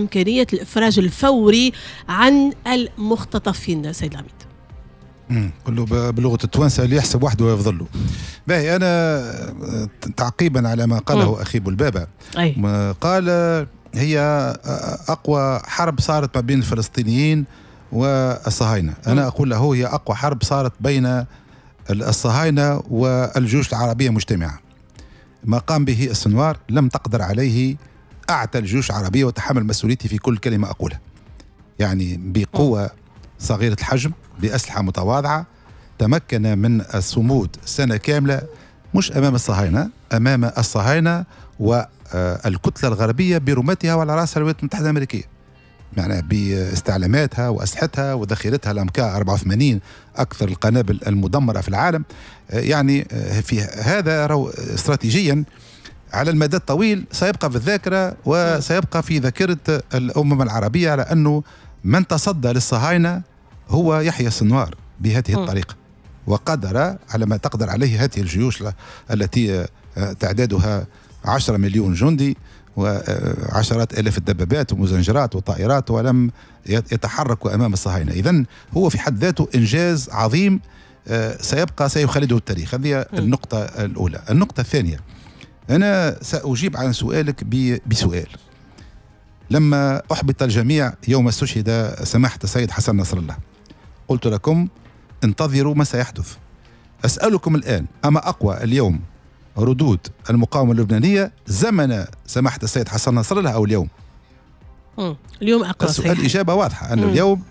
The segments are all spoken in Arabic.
إمكانية الإفراج الفوري عن المختطفين سيد العميد كله بلغه التوانسه اللي يحسب وحده يفضل له. باهي انا آه، تعقيبا على ما قاله مم. اخي بلبابه قال آه، هي آه، اقوى حرب صارت ما بين الفلسطينيين والصهاينه، انا اقول له هي اقوى حرب صارت بين الصهاينه والجيوش العربيه مجتمعه. ما قام به السنوار لم تقدر عليه اعتى الجيوش العربيه وتحمل مسؤوليتي في كل كلمه اقولها. يعني بقوه صغيره الحجم باسلحه متواضعه تمكن من الصمود سنه كامله مش امام الصهاينه امام الصهاينه والكتله الغربيه برمتها وعلى راسها الولايات المتحده الامريكيه. يعني باستعلاماتها واسلحتها وذخيرتها الامكا 84 اكثر القنابل المدمره في العالم يعني في هذا استراتيجيا على المدى الطويل سيبقى في الذاكرة وسيبقى في ذاكرة الأمم العربية على أنه من تصدى للصهاينة هو يحيى السنوار بهذه الطريقة وقدر على ما تقدر عليه هذه الجيوش التي آه، تعدادها عشرة مليون جندي وعشرات الاف الدبابات ومزنجرات وطائرات ولم يتحركوا امام الصهاينه، اذا هو في حد ذاته انجاز عظيم آه، سيبقى سيخلده التاريخ، هذه النقطه الاولى، النقطه الثانيه أنا سأجيب عن سؤالك بسؤال لما أحبط الجميع يوم استشهد سماحة السيد حسن نصر الله قلت لكم انتظروا ما سيحدث أسألكم الآن أما أقوى اليوم ردود المقاومة اللبنانية زمن سماحة السيد حسن نصر الله أو اليوم اليوم أقوى السؤال الإجابة واضحة أن اليوم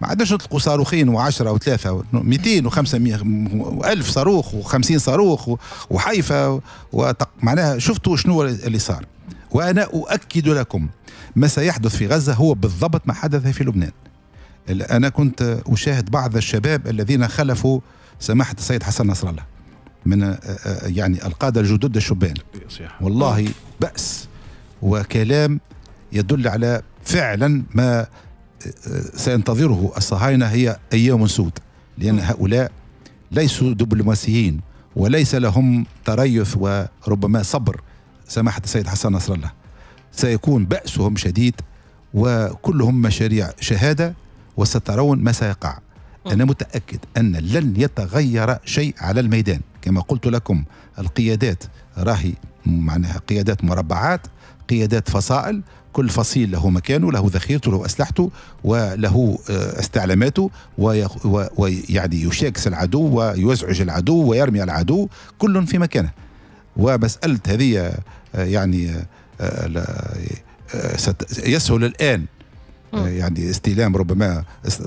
ما عادش نطلقوا صاروخين و10 و3 و 200 و500 و1000 صاروخ و50 صاروخ وحيفا وطق معناها شفتوا شنو اللي صار وانا اؤكد لكم ما سيحدث في غزه هو بالضبط ما حدث في لبنان انا كنت اشاهد بعض الشباب الذين خلفوا سماحه السيد حسن نصر الله من يعني القاده الجدد الشبان والله بأس وكلام يدل على فعلا ما سينتظره الصهاينة هي أيام سود لأن هؤلاء ليسوا دبلوماسيين وليس لهم تريث وربما صبر سماحة السيد حسن نصر الله سيكون بأسهم شديد وكلهم مشاريع شهادة وسترون ما سيقع أنا متأكد أن لن يتغير شيء على الميدان كما قلت لكم القيادات راهي معناها قيادات مربعات قيادات فصائل كل فصيل له مكانه له ذخيرته له أسلحته وله آه، استعلاماته ويعني يشاكس العدو ويزعج العدو ويرمي العدو كل في مكانه ومسألة هذه آه، يعني آه، يسهل الآن آه، يعني استلام ربما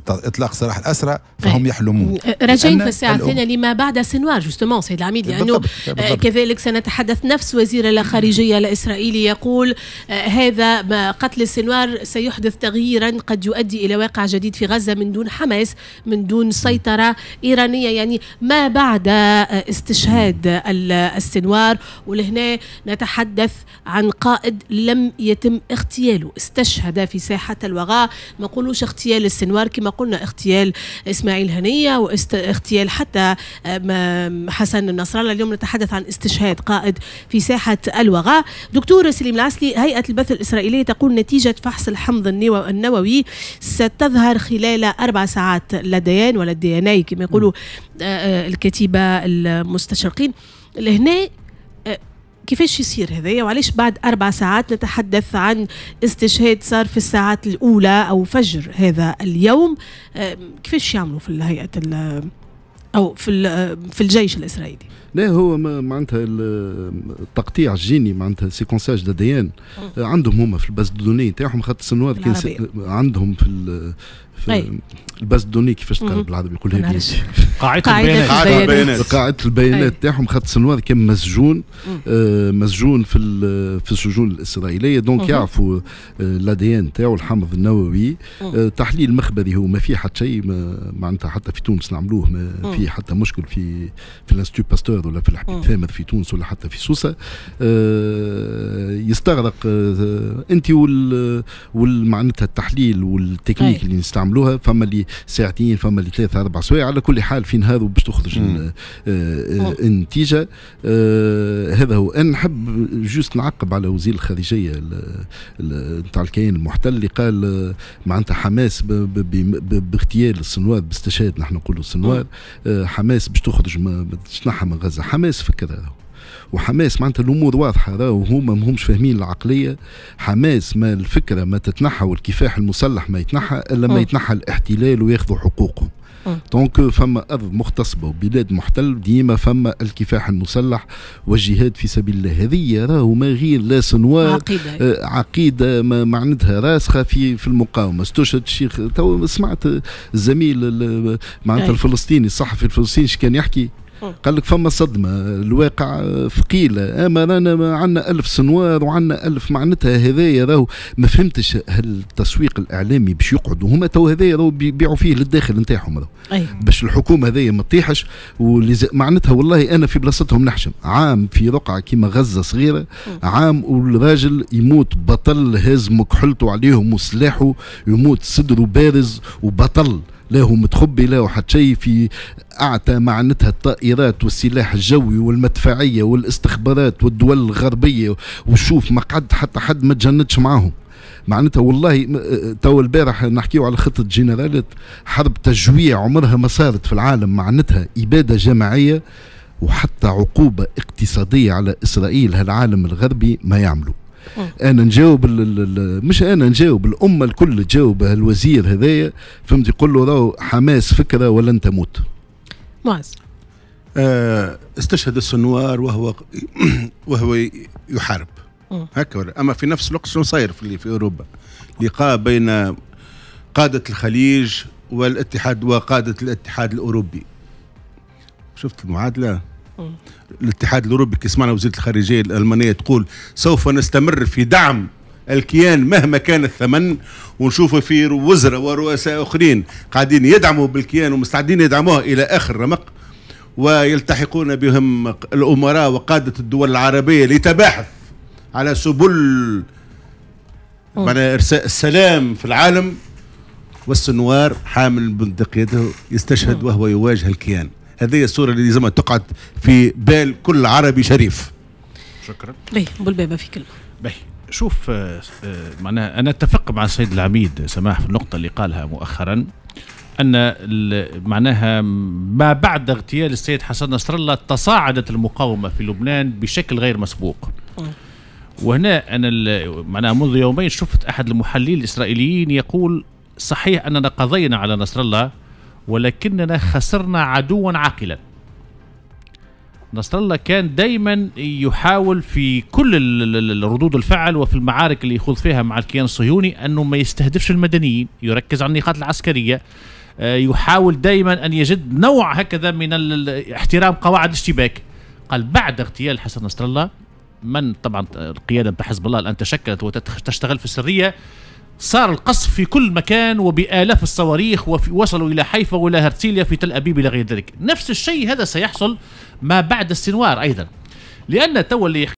اطلاق سراح الاسرى فهم إيه. يحلمون راجعين في الساعه الثانيه لما بعد سنوار جوستومون سيد العميد لانه بالضبط. آه، بالضبط. كذلك سنتحدث نفس وزير الخارجيه الاسرائيلي يقول آه، هذا قتل سنوار سيحدث تغييرا قد يؤدي الى واقع جديد في غزه من دون حماس من دون سيطره ايرانيه يعني ما بعد استشهاد السنوار ولهنا نتحدث عن قائد لم يتم اغتياله استشهد في ساحه الوغى ما نقولوش اغتيال السنوار كما قلنا اغتيال اسماعيل هنيه واغتيال حتى حسن النصر الله اليوم نتحدث عن استشهاد قائد في ساحه الوغاء دكتور سليم العسلي هيئه البث الاسرائيليه تقول نتيجه فحص الحمض النووي ستظهر خلال اربع ساعات لديان ولا اي كما يقولوا آه، آه، الكتيبه المستشرقين لهنا كيفاش يصير هذا وعلاش بعد أربع ساعات نتحدث عن استشهاد صار في الساعات الأولى أو فجر هذا اليوم آه، كيفاش يعملوا في الهيئة أو في في الجيش الإسرائيلي لا هو معناتها التقطيع الجيني معناتها سيكونساج دي ان عندهم هما في الباز دوني تاعهم خاطر السنوار كان عندهم في في الباز دوني كيفاش تقرا بالعربي يقولها لي قاعدة البيانات قاعدة البيانات تاعهم خاطر السنوار كان مسجون آه مسجون في في السجون الاسرائيليه دونك يعرفوا آه، دي ان تاعو الحمض النووي آه تحليل مخبري هو ما فيه حتى شيء معناتها حتى في تونس نعملوه ما فيه حتى مشكل في في الانستيتو باستور الرياض ولا في الحبيب فامر في تونس ولا حتى في سوسه آه، يستغرق آه، انت وال معناتها التحليل والتكنيك اللي نستعملوها فما اللي ساعتين فما اللي ثلاثه اربع سوايع على كل حال في نهار باش تخرج آه، النتيجه هذا هو انا نحب جوست نعقب على وزير الخارجيه نتاع الكيان المحتل اللي قال معناتها حماس باغتيال السنوار باستشهاد نحن نقولوا السنوار حماس باش تخرج تنحى من غزه غزه حماس فكر هذا وحماس معناتها الامور واضحه راهو هما همش فاهمين العقليه حماس ما الفكره ما تتنحى والكفاح المسلح ما يتنحى الا ما يتنحى الاحتلال وياخذوا حقوقهم دونك فما ارض مغتصبه وبلاد محتل ديما فما الكفاح المسلح والجهاد في سبيل الله هذه راهو ما غير لا سنوار عقيده آه، عقيده ما معناتها راسخه في في المقاومه استشهد الشيخ تو سمعت الزميل معناتها الفلسطيني الصحفي الفلسطيني ايش كان يحكي قال لك فما صدمه الواقع ثقيله اما رانا عندنا ألف سنوار وعندنا ألف معناتها هذايا راهو ما فهمتش هل التسويق الاعلامي باش يقعدوا هما تو هذايا راهو بيبيعوا فيه للداخل نتاعهم راهو باش الحكومه هذايا ما تطيحش معناتها والله انا في بلاصتهم نحشم عام في رقعه كيما غزه صغيره عام والراجل يموت بطل هاز مكحلته عليهم وسلاحه يموت صدره بارز وبطل لا هو متخبي لا حتى شيء في أعتى معنتها الطائرات والسلاح الجوي والمدفعية والاستخبارات والدول الغربية وشوف ما قعد حتى حد ما تجندش معاهم معناتها والله تو البارح نحكيو على خطه جنرالات حرب تجويع عمرها ما صارت في العالم معناتها اباده جماعيه وحتى عقوبه اقتصاديه على اسرائيل هالعالم الغربي ما يعملوا انا نجاوب مش انا نجاوب الامه الكل تجاوب الوزير هذايا فهمت يقول له راهو حماس فكره ولن تموت معز آه، استشهد السنوار وهو وهو يحارب هكا ولا اما في نفس الوقت شنو صاير في, في اوروبا لقاء بين قاده الخليج والاتحاد وقاده الاتحاد الاوروبي شفت المعادله الاتحاد الاوروبي كيسمعنا وزيره الخارجيه الالمانيه تقول سوف نستمر في دعم الكيان مهما كان الثمن ونشوفه في وزراء ورؤساء اخرين قاعدين يدعموا بالكيان ومستعدين يدعموها الى اخر رمق ويلتحقون بهم الامراء وقاده الدول العربيه لتباحث على سبل معنى ارساء السلام في العالم والسنوار حامل بندقيته يستشهد وهو يواجه الكيان هذه الصورة اللي لازم تقعد في بال كل عربي شريف شكرا باهي بولبابة في كلمة باهي شوف معناها آه، آه، أنا أتفق مع السيد العميد سماح في النقطة اللي قالها مؤخرا أن معناها ما بعد اغتيال السيد حسن نصر الله تصاعدت المقاومة في لبنان بشكل غير مسبوق وهنا أنا معناها منذ يومين شفت أحد المحللين الإسرائيليين يقول صحيح أننا قضينا على نصر الله ولكننا خسرنا عدوا عاقلا نصر الله كان دايما يحاول في كل ردود الفعل وفي المعارك اللي يخوض فيها مع الكيان الصهيوني انه ما يستهدفش المدنيين يركز على النقاط العسكريه آه، يحاول دائما ان يجد نوع هكذا من احترام قواعد الاشتباك قال بعد اغتيال حسن نصر الله من طبعا القياده بحزب الله الان تشكلت وتشتغل في السريه صار القصف في كل مكان وبآلاف الصواريخ ووصلوا إلى حيفا وإلى هرتيليا في تل أبيب إلى غير ذلك نفس الشيء هذا سيحصل ما بعد السنوار أيضا لأن تو اللي